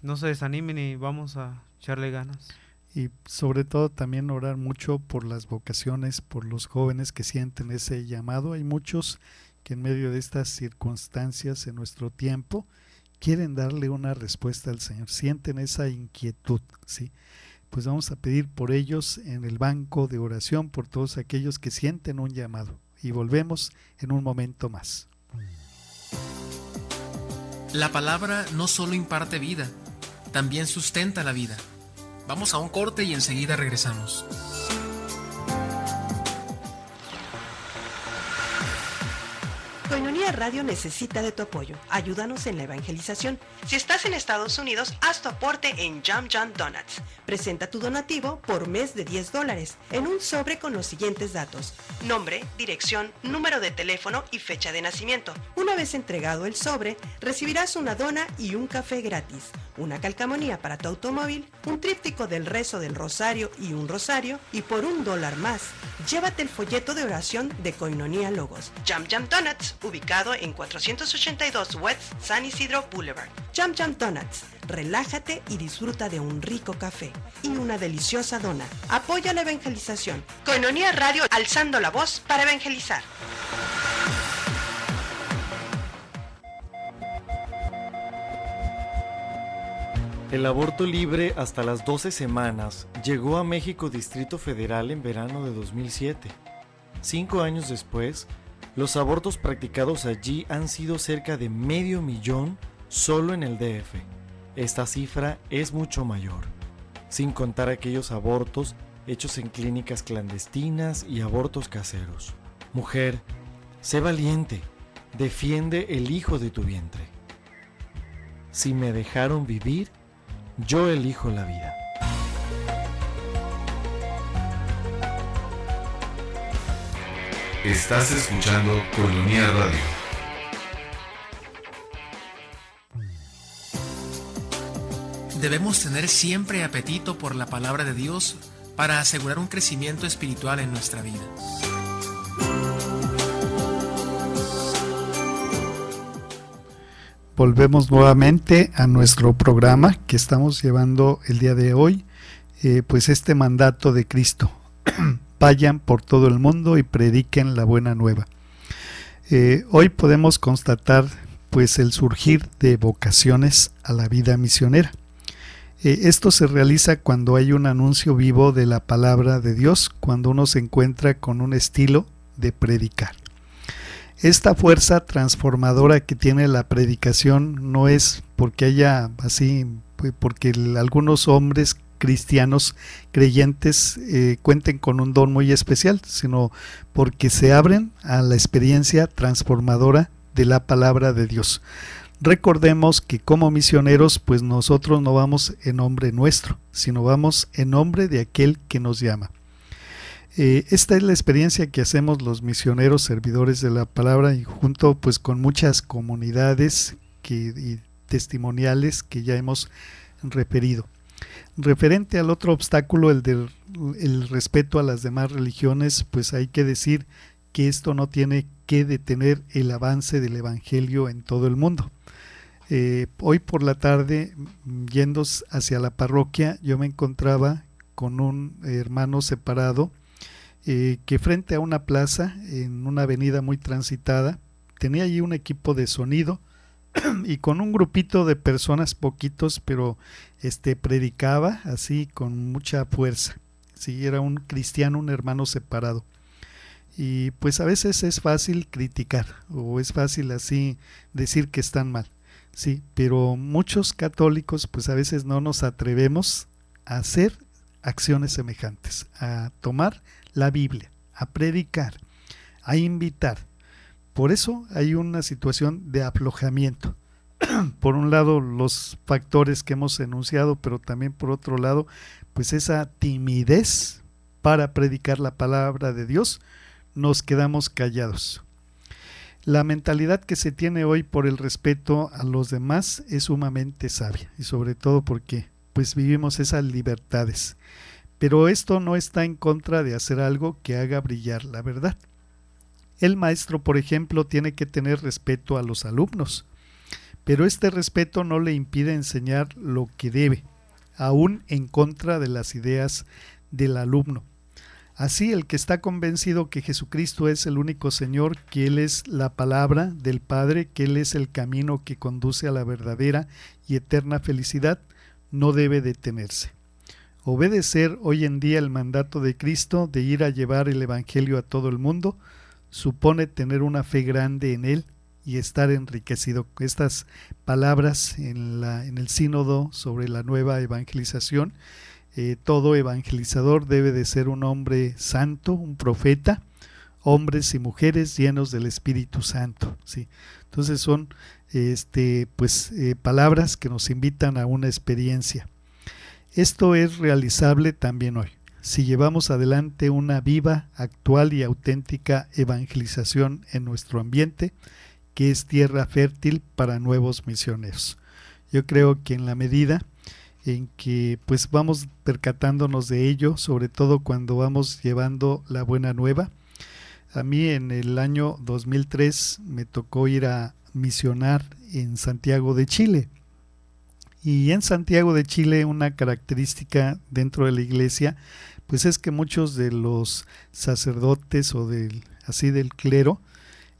no se desanimen y vamos a echarle ganas. Y sobre todo también orar mucho por las vocaciones, por los jóvenes que sienten ese llamado. Hay muchos que en medio de estas circunstancias en nuestro tiempo quieren darle una respuesta al Señor, sienten esa inquietud, ¿sí? Pues vamos a pedir por ellos en el banco de oración, por todos aquellos que sienten un llamado y volvemos en un momento más. La palabra no solo imparte vida, también sustenta la vida. Vamos a un corte y enseguida regresamos. radio necesita de tu apoyo. Ayúdanos en la evangelización. Si estás en Estados Unidos, haz tu aporte en Jam Jam Donuts. Presenta tu donativo por mes de 10 dólares en un sobre con los siguientes datos. Nombre, dirección, número de teléfono y fecha de nacimiento. Una vez entregado el sobre, recibirás una dona y un café gratis, una calcamonía para tu automóvil, un tríptico del rezo del rosario y un rosario, y por un dólar más, llévate el folleto de oración de Coinonía Logos. Jam Jam Donuts, ubicado en 482 West San Isidro Boulevard. Jump Jump Donuts. Relájate y disfruta de un rico café y una deliciosa dona. Apoya la evangelización. Coinonía Radio alzando la voz para evangelizar. El aborto libre hasta las 12 semanas llegó a México Distrito Federal en verano de 2007. Cinco años después, los abortos practicados allí han sido cerca de medio millón solo en el DF. Esta cifra es mucho mayor, sin contar aquellos abortos hechos en clínicas clandestinas y abortos caseros. Mujer, sé valiente, defiende el hijo de tu vientre. Si me dejaron vivir, yo elijo la vida. Estás escuchando Colonia Radio. Debemos tener siempre apetito por la palabra de Dios para asegurar un crecimiento espiritual en nuestra vida. Volvemos nuevamente a nuestro programa que estamos llevando el día de hoy, eh, pues este mandato de Cristo. vayan por todo el mundo y prediquen la buena nueva. Eh, hoy podemos constatar pues el surgir de vocaciones a la vida misionera. Eh, esto se realiza cuando hay un anuncio vivo de la palabra de Dios, cuando uno se encuentra con un estilo de predicar. Esta fuerza transformadora que tiene la predicación no es porque haya así, pues, porque algunos hombres cristianos creyentes eh, cuenten con un don muy especial, sino porque se abren a la experiencia transformadora de la palabra de Dios. Recordemos que como misioneros, pues nosotros no vamos en nombre nuestro, sino vamos en nombre de aquel que nos llama. Eh, esta es la experiencia que hacemos los misioneros servidores de la palabra y junto pues con muchas comunidades y testimoniales que ya hemos referido. Referente al otro obstáculo, el del respeto a las demás religiones, pues hay que decir que esto no tiene que detener el avance del Evangelio en todo el mundo. Eh, hoy por la tarde, yendo hacia la parroquia, yo me encontraba con un hermano separado eh, que frente a una plaza, en una avenida muy transitada, tenía allí un equipo de sonido y con un grupito de personas, poquitos, pero este predicaba así con mucha fuerza. Sí, era un cristiano, un hermano separado. Y pues a veces es fácil criticar o es fácil así decir que están mal. Sí, pero muchos católicos pues a veces no nos atrevemos a hacer acciones semejantes, a tomar la Biblia, a predicar, a invitar por eso hay una situación de aflojamiento. por un lado, los factores que hemos enunciado, pero también por otro lado, pues esa timidez para predicar la palabra de Dios, nos quedamos callados. La mentalidad que se tiene hoy por el respeto a los demás es sumamente sabia y sobre todo porque pues vivimos esas libertades. Pero esto no está en contra de hacer algo que haga brillar la verdad. El maestro, por ejemplo, tiene que tener respeto a los alumnos, pero este respeto no le impide enseñar lo que debe, aún en contra de las ideas del alumno. Así el que está convencido que Jesucristo es el único Señor, que Él es la palabra del Padre, que Él es el camino que conduce a la verdadera y eterna felicidad, no debe detenerse. Obedecer hoy en día el mandato de Cristo de ir a llevar el Evangelio a todo el mundo supone tener una fe grande en Él y estar enriquecido. Estas palabras en, la, en el sínodo sobre la nueva evangelización, eh, todo evangelizador debe de ser un hombre santo, un profeta, hombres y mujeres llenos del Espíritu Santo. ¿sí? Entonces son este, pues, eh, palabras que nos invitan a una experiencia. Esto es realizable también hoy si llevamos adelante una viva, actual y auténtica evangelización en nuestro ambiente, que es tierra fértil para nuevos misioneros. Yo creo que en la medida en que pues vamos percatándonos de ello, sobre todo cuando vamos llevando la buena nueva. A mí en el año 2003 me tocó ir a misionar en Santiago de Chile. Y en Santiago de Chile una característica dentro de la iglesia pues es que muchos de los sacerdotes o del, así del clero,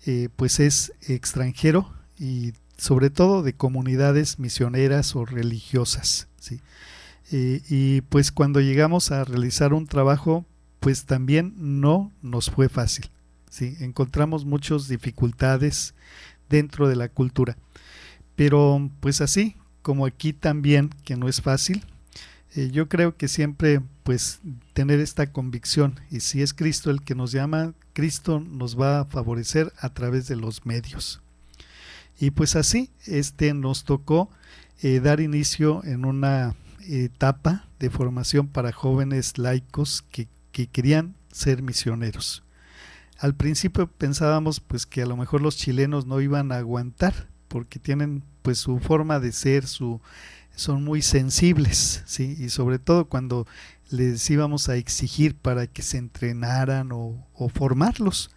eh, pues es extranjero y sobre todo de comunidades misioneras o religiosas. Eh, y pues cuando llegamos a realizar un trabajo, pues también no nos fue fácil. Encontramos muchas dificultades dentro de la cultura. Pero pues así, como aquí también, que no es fácil, eh, yo creo que siempre pues tener esta convicción y si es Cristo el que nos llama, Cristo nos va a favorecer a través de los medios. Y pues así, este nos tocó eh, dar inicio en una etapa de formación para jóvenes laicos que, que querían ser misioneros. Al principio pensábamos pues que a lo mejor los chilenos no iban a aguantar porque tienen pues su forma de ser, su son muy sensibles, ¿sí? y sobre todo cuando les íbamos a exigir para que se entrenaran o, formarlos.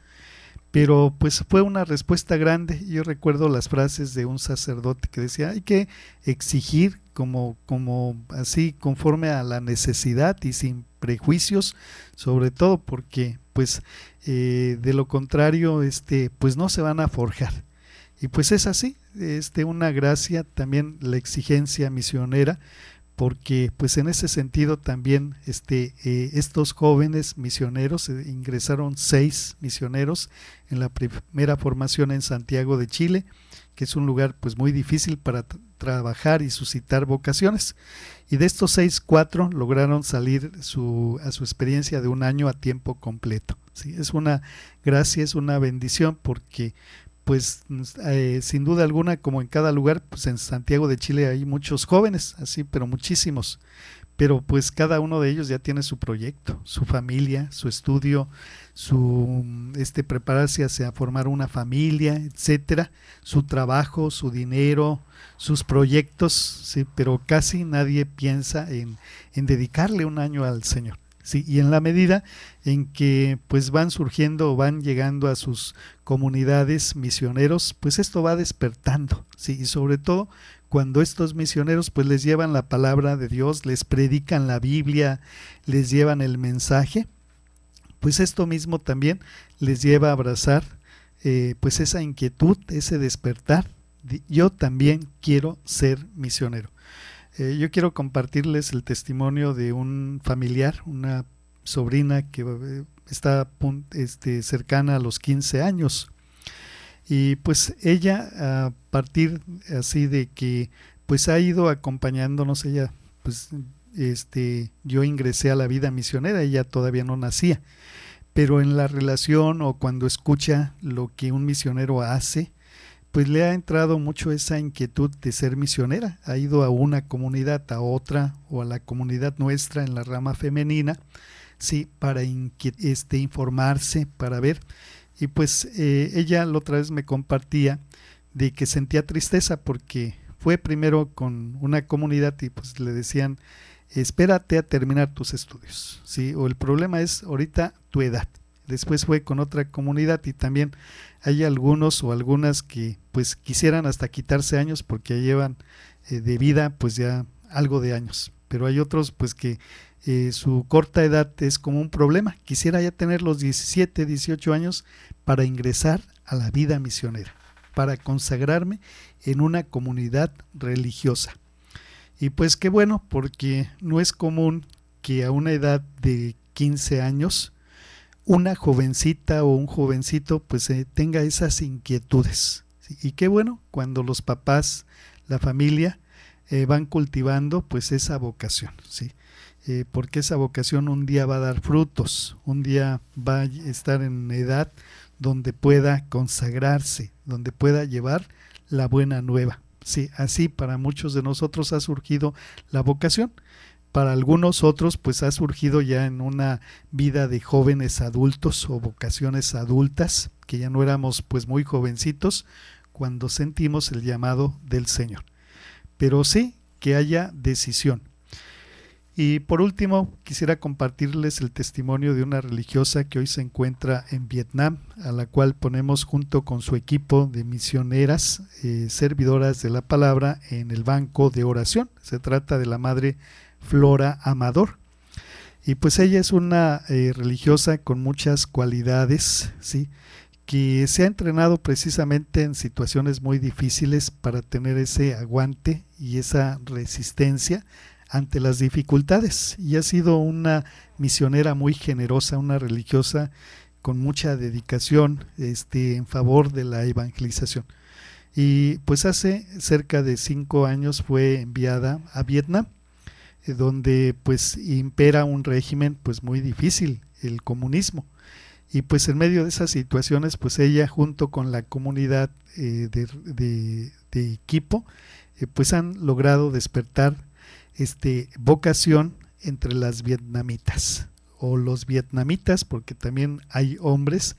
Pero pues fue una respuesta grande. Yo recuerdo las frases de un sacerdote que decía, hay que exigir como, como así, conforme a la necesidad y sin prejuicios, sobre todo porque pues eh, de lo contrario, este, pues no se van a forjar. Y pues es así, es una gracia también la exigencia misionera, porque pues en ese sentido también este, eh, estos jóvenes misioneros, eh, ingresaron seis misioneros en la primera formación en Santiago de Chile, que es un lugar pues muy difícil para trabajar y suscitar vocaciones. Y de estos seis, cuatro lograron salir su, a su experiencia de un año a tiempo completo. ¿sí? Es una gracia, es una bendición porque pues eh, sin duda alguna, como en cada lugar, pues en Santiago de Chile hay muchos jóvenes, así, pero muchísimos. Pero pues cada uno de ellos ya tiene su proyecto, su familia, su estudio, su este prepararse hacia formar una familia, etcétera, su trabajo, su dinero, sus proyectos, sí, pero casi nadie piensa en, en dedicarle un año al Señor y en la medida en que pues van surgiendo o van llegando a sus comunidades misioneros, pues esto va despertando, sí, y sobre todo cuando estos misioneros pues les llevan la palabra de Dios, les predican la Biblia, les llevan el mensaje, pues esto mismo también les lleva a abrazar eh, pues esa inquietud, ese despertar, yo también quiero ser misionero. Eh, yo quiero compartirles el testimonio de un familiar, una sobrina que eh, está este, cercana a los 15 años. Y pues ella, a partir así de que pues ha ido acompañándonos, ella pues este, yo ingresé a la vida misionera, ella todavía no nacía, pero en la relación o cuando escucha lo que un misionero hace, pues le ha entrado mucho esa inquietud de ser misionera. Ha ido a una comunidad, a otra o a la comunidad nuestra en la rama femenina, sí, para este, informarse, para ver. Y pues eh, ella la otra vez me compartía de que sentía tristeza porque fue primero con una comunidad y pues le decían, espérate a terminar tus estudios, ¿sí? O el problema es ahorita tu edad después fue con otra comunidad y también hay algunos o algunas que pues quisieran hasta quitarse años porque llevan eh, de vida pues ya algo de años, pero hay otros pues que eh, su corta edad es como un problema, quisiera ya tener los 17, 18 años para ingresar a la vida misionera, para consagrarme en una comunidad religiosa. Y pues qué bueno, porque no es común que a una edad de 15 años, una jovencita o un jovencito pues eh, tenga esas inquietudes. Y qué bueno cuando los papás, la familia, eh, van cultivando pues esa vocación, ¿sí? Eh, porque esa vocación un día va a dar frutos, un día va a estar en una edad donde pueda consagrarse, donde pueda llevar la buena nueva. Sí, así para muchos de nosotros ha surgido la vocación para algunos otros pues ha surgido ya en una vida de jóvenes adultos o vocaciones adultas, que ya no éramos pues muy jovencitos cuando sentimos el llamado del Señor. Pero sí que haya decisión. Y por último, quisiera compartirles el testimonio de una religiosa que hoy se encuentra en Vietnam, a la cual ponemos junto con su equipo de misioneras, eh, servidoras de la palabra, en el banco de oración. Se trata de la Madre Flora Amador. Y pues ella es una eh, religiosa con muchas cualidades, ¿sí? que se ha entrenado precisamente en situaciones muy difíciles para tener ese aguante y esa resistencia ante las dificultades. Y ha sido una misionera muy generosa, una religiosa con mucha dedicación este, en favor de la evangelización. Y pues hace cerca de cinco años fue enviada a Vietnam eh, donde pues impera un régimen pues muy difícil, el comunismo. Y pues en medio de esas situaciones, pues ella junto con la comunidad eh, de, de, equipo, eh, pues han logrado despertar este, vocación entre las vietnamitas o los vietnamitas, porque también hay hombres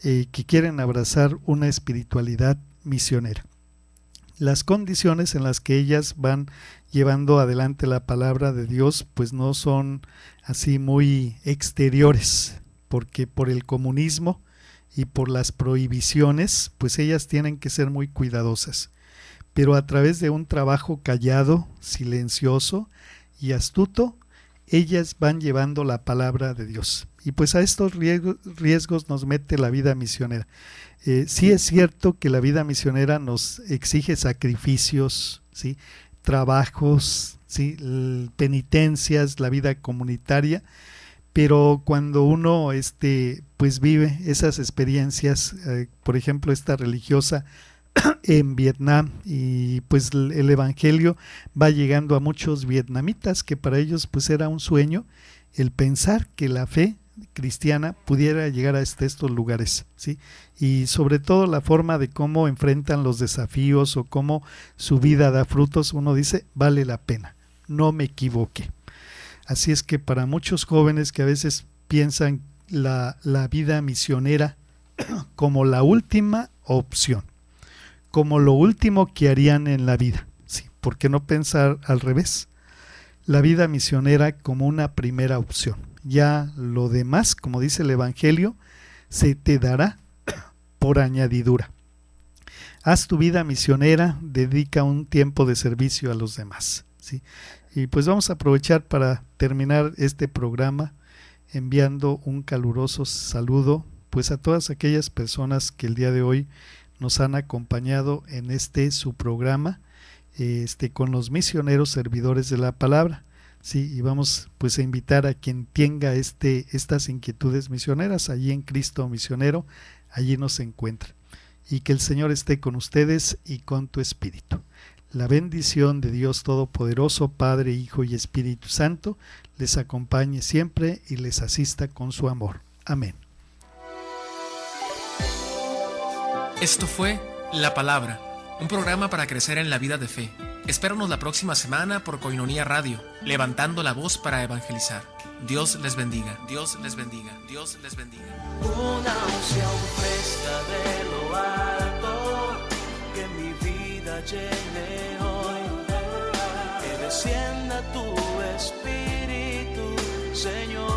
que quieren abrazar una espiritualidad misionera. Las condiciones en las que ellas van llevando adelante la palabra de Dios, pues no son así muy exteriores, porque por el comunismo y por las prohibiciones, pues ellas tienen que ser muy cuidadosas. Pero a través de un trabajo callado, silencioso y astuto, ellas van llevando la palabra de Dios. Y pues a estos riesgos nos mete la vida misionera. si eh, sí es cierto que la vida misionera nos exige sacrificios, ¿sí? trabajos, ¿sí? penitencias, la vida comunitaria, pero cuando uno este, pues vive esas experiencias, eh, por ejemplo esta religiosa en Vietnam y pues el Evangelio va llegando a muchos vietnamitas que para ellos pues era un sueño el pensar que la fe cristiana pudiera llegar a este, estos lugares, ¿sí? Y sobre todo la forma de cómo enfrentan los desafíos o cómo su vida da frutos, uno dice, vale la pena, no me equivoque Así es que para muchos jóvenes que a veces piensan la, vida misionera como la última opción, como lo último que harían en la vida, ¿sí? ¿Por qué no pensar al revés? La vida misionera como una primera opción ya lo demás, como dice el Evangelio, se te dará por añadidura. Haz tu vida misionera, dedica un tiempo de servicio a los demás. ¿sí? Y pues vamos a aprovechar para terminar este programa enviando un caluroso saludo pues a todas aquellas personas que el día de hoy nos han acompañado en este su programa este, con los misioneros servidores de la palabra. Sí, y vamos pues a invitar a quien tenga este, estas inquietudes misioneras allí en Cristo Misionero, allí nos encuentra. Y que el Señor esté con ustedes y con tu espíritu. La bendición de Dios Todopoderoso, Padre, Hijo y Espíritu Santo, les acompañe siempre y les asista con su amor. Amén. Esto fue La Palabra, un programa para crecer en la vida de fe. Espéranos la próxima semana por Coinonía Radio levantando la voz para evangelizar. Dios les bendiga, Dios les bendiga, Dios les bendiga. Una unción de lo alto, que mi vida llene hoy, que descienda tu espíritu, Señor.